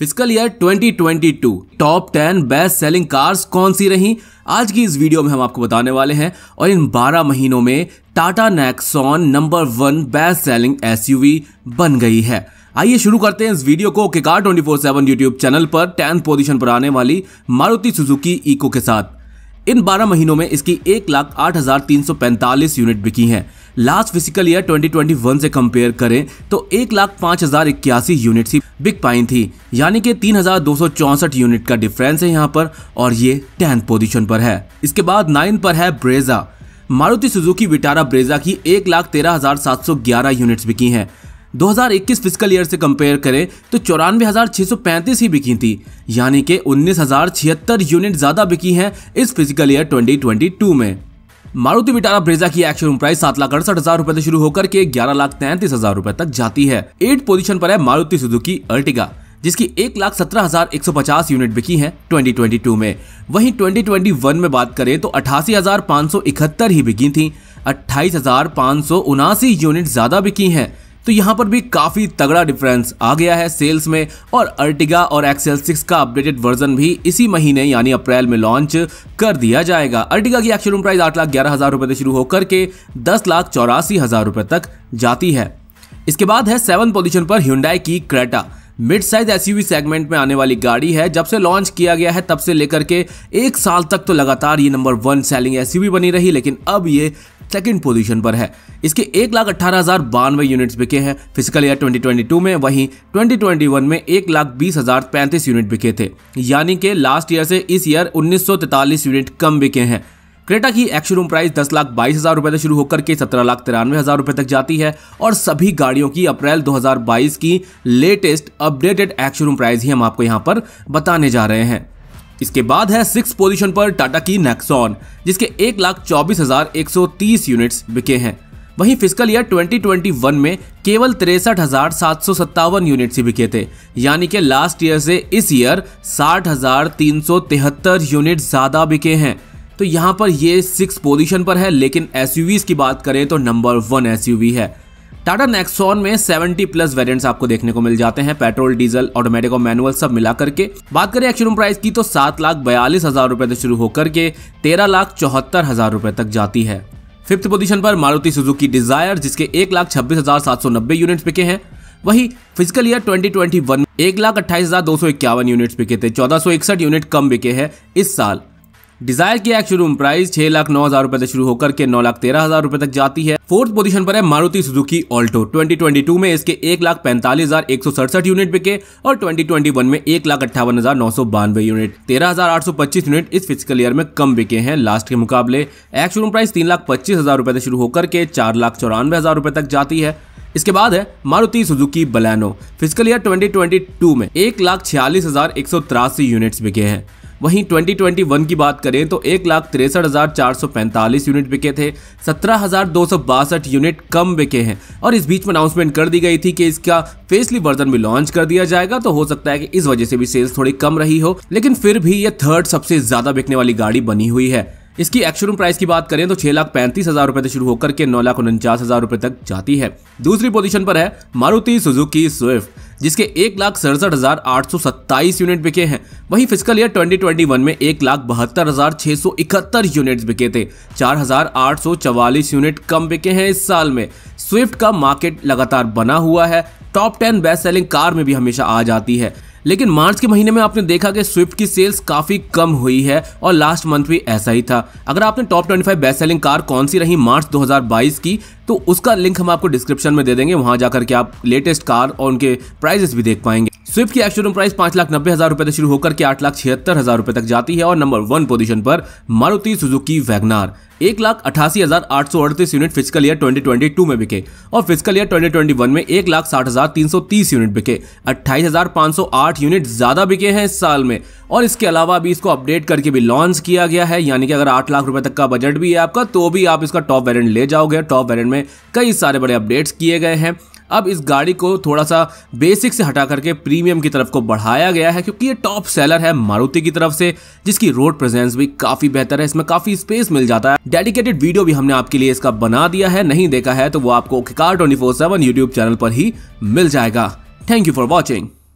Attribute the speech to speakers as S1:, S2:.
S1: physical year 2022 top 10 best selling cars कौन सी रही आज की इस वीडियो में हम आपको बताने वाले हैं और इन 12 महीनों में Tata Nexon number one best selling SUV बन गई है आइए शुरू करते हैं इस वीडियो को किकार 24/7 यूट्यूब चैनल पर टेंथ पोजीशन पर आने वाली मारुति सुजुकी इको के साथ इन 12 महीनों में इसकी एक लाख आठ हजार तीन सौ पैंतालीस यूनिट बिकी हैं लास्ट फिजिकल ईयर 2021 से कंपेयर करें तो एक लाख पाँच हजार इक्यासी यूनिट ही बिक पाई थी यानी कि तीन हजार दो सौ चौसठ यूनिट का डिफरेंस है यहाँ पर और ये टेंथ पोजिशन पर है इसके बाद नाइन पर है Brezza Maruti Suzuki Vitara Brezza की एक लाख तेरह हजार सात सौ ग्यारह यूनिट्स बिकी हैं 2021 फिजिकल ईयर से कंपेयर करें तो चौरानवे ही बिकी थी यानी कि उन्नीस यूनिट ज़्यादा बिकी हैं इस फिजिकल ईयर 2022 में मारुति विटारा ब्रेजा की एक्शन प्राइस सात लाख अड़सठ हजार रूपए से शुरू होकर के ग्यारह लाख तैंतीस हजार रूपए तक जाती है एट पोजीशन पर है मारुति सुजुकी अर्टिगा जिसकी एक लाख सत्रह हजार एक सौ पचास यूनिट बिकी है 2022 में वहीं 2021 में बात करें तो अठासी हजार पाँच सौ इकहत्तर ही बिकी थी अट्ठाईस हजार पाँच सौ उनासी यूनिट ज्यादा बिकी हैं तो यहाँ पर भी काफ़ी तगड़ा डिफरेंस आ गया है सेल्स में और अर्टिगा और एक्सएल सिक्स का अपडेटेड वर्जन भी इसी महीने यानी अप्रैल में लॉन्च कर दिया जाएगा अर्टिगा की एक्शन प्राइस आठ लाख ग्यारह हज़ार रुपए से शुरू होकर के दस लाख चौरासी हज़ार रुपए तक जाती है इसके बाद है सेवन पोजिशन पर ह्यूंडाई की Creta mid size SUV segment में आने वाली गाड़ी है जब से लॉन्च किया गया है तब से लेकर के एक साल तक तो लगातार ये नंबर वन सेलिंग एसयूवी बनी रही लेकिन अब ये सेकंड पोजीशन पर है इसके एक लाख अट्ठारह हजार बानवे यूनिट्स बिके हैं फिजिकल ईयर 2022 में वहीं 2021 में एक लाख बीस हजार पैंतीस यूनिट बिके थे यानी कि लास्ट ईयर से इस ईयर उन्नीस यूनिट कम बिके हैं क्रेटा की एक्शन रूम प्राइस दस लाख बाईस हजार रुपए से शुरू होकर के सत्रह लाख तिरानवे हजार रुपए तक जाती है और सभी गाड़ियों की अप्रैल 2022 की latest updated action room price ही हम आपको यहाँ पर बताने जा रहे हैं इसके बाद है सिक्स पोजीशन पर टाटा की नेक्सॉन जिसके एक लाख चौबीस हजार एक सौ तीस यूनिट्स बिके हैं वहीं फिजिकल ईयर 2021 में केवल तिरसठ हजार सात सौ सत्तावन यूनिट ही बिके थे यानी कि लास्ट ईयर से इस ईयर साठ हजार तीन सौ तिहत्तर यूनिट ज्यादा बिके हैं तो यहाँ पर ये सिक्स पोजीशन पर है लेकिन एस की बात करें तो नंबर वन एस है टाटा नेक्सॉन में 70 प्लस वेरिएंट्स आपको देखने को मिल जाते हैं पेट्रोल डीजल ऑटोमेटिक और मैनुअल सब मिला करके बात करें एक्शन प्राइस की तो सात लाख बयालीस हजार रुपए से शुरू होकर के तेरह लाख चौहत्तर हजार रुपए तक जाती है फिफ्थ पोजीशन पर मारुति सुजुकी डिजायर जिसके एक लाख छब्बीस हजार सात सौ नब्बे यूनिट बिके हैं वही फिजिकल ईयर 2021 वन एक लाख अट्ठाईस हजार दो सौ इक्यावन यूनिट्स बिके थे चौदह सौ इकसठ यूनिट कम बिके हैं इस साल डिजायर की एक्स शोरूम प्राइस छह लाख नौ हजार रुपए से शुरू होकर के नौ लाख तेरह हजार रुपए तक जाती है फोर्थ पोजीशन पर है मारुति सुजुकी ऑल्टो 2022 में इसके एक लाख पैंतालीस हजार एक सौ सड़सठ यूनिट बिके और 2021 में एक लाख अट्ठावन हजार नौ सौ बानवे यूनिट तेरह हजार आठ सौ पच्चीस यूनिट इस फिजिकल ईयर में कम बिके हैं लास्ट के मुकाबले एक्स शोरूम प्राइस तीन लाख पच्चीस हजार रुपए से शुरू होकर के चार लाख चौरानवे हजार रुपए तक जाती है इसके बाद है Maruti Suzuki Baleno physical year 2022 में एक लाख छियालीस हजार एक सौ तिरासी यूनिट्स बिके हैं वहीं 2021 की बात करें तो एक लाख तिरसठ हजार चार सौ पैंतालीस यूनिट बिके थे सत्रह हजार दो सौ बासठ यूनिट कम बिके हैं और इस बीच में अनाउंसमेंट कर दी गई थी कि इसका फेसली वर्जन भी लॉन्च कर दिया जाएगा तो हो सकता है कि इस वजह से भी सेल्स थोड़ी कम रही हो लेकिन फिर भी यह थर्ड सबसे ज्यादा बिकने वाली गाड़ी बनी हुई है इसकी एक्शोरूम प्राइस की बात करें तो छह लाख पैंतीस हजार रुपए से शुरू होकर के नौ लाख उनचास हजार रुपए तक जाती है दूसरी पोजीशन पर है मारुति सुजुकी स्विफ्ट जिसके एक लाख सड़सठ हजार आठ सौ सत्ताईस यूनिट बिके हैं वहीं फिजिकल ईयर 2021 में एक लाख बहत्तर हजार छह सौ इकहत्तर यूनिट बिके थे चार हजार आठ सौ चवालीस यूनिट कम बिके हैं इस साल में स्विफ्ट का मार्केट लगातार बना हुआ है top ten best selling car में भी हमेशा आ जाती है लेकिन मार्च के महीने में आपने देखा कि स्विफ्ट की सेल्स काफी कम हुई है और लास्ट मंथ भी ऐसा ही था अगर आपने टॉप 25 बेस्ट सेलिंग कार कौन सी रही मार्च 2022 की तो उसका लिंक हम आपको डिस्क्रिप्शन में दे देंगे वहां जाकर के आप लेटेस्ट कार और उनके प्राइजेस भी देख पाएंगे स्विफ्ट की एक्शोरूम प्राइस पांच लाख नब्बे हजार रुपए से शुरू होकर के आठ लाख छिहत्तर हजार रुपए तक जाती है और नंबर वन पोजीशन पर मारुति सुजुकी वैगनार एक लाख अठासी हजार आठ सौ अड़तीस यूनिट फिजिकल ईयर 2022 में बिके और फिजिकल ईयर 2021 में एक लाख साठ हजार तीन सौ तीस यूनिट बिके अट्ठाईस हजार पांच सौ आठ यूनिट ज्यादा बिके हैं इस साल में और इसके अलावा अभी इसको अपडेट करके भी लॉन्च किया गया है यानी कि अगर आठ लाख रुपए तक का बजट भी है आपका तो भी आप इसका टॉप वेरियंट ले जाओगे टॉप वेरियंट में कई सारे बड़े अपडेट्स किए गए हैं अब इस गाड़ी को थोड़ा सा बेसिक से हटा करके प्रीमियम की तरफ को बढ़ाया गया है क्योंकि ये टॉप सेलर है मारुति की तरफ से जिसकी रोड प्रेजेंस भी काफी बेहतर है इसमें काफी स्पेस मिल जाता है डेडिकेटेड वीडियो भी हमने आपके लिए इसका बना दिया है नहीं देखा है तो वो आपको car twenty four seven YouTube channel पर ही मिल जाएगा थैंक यू फॉर वॉचिंग